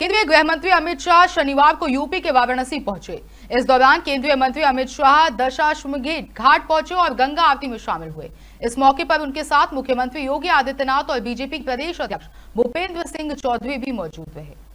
केंद्रीय गृह मंत्री अमित शाह शनिवार को यूपी के वाराणसी पहुंचे इस दौरान केंद्रीय मंत्री अमित शाह दशाश्वमेध घाट पहुंचे और गंगा आरती में शामिल हुए इस मौके पर उनके साथ मुख्यमंत्री योगी आदित्यनाथ और बीजेपी प्रदेश अध्यक्ष भूपेंद्र सिंह चौधरी भी मौजूद रहे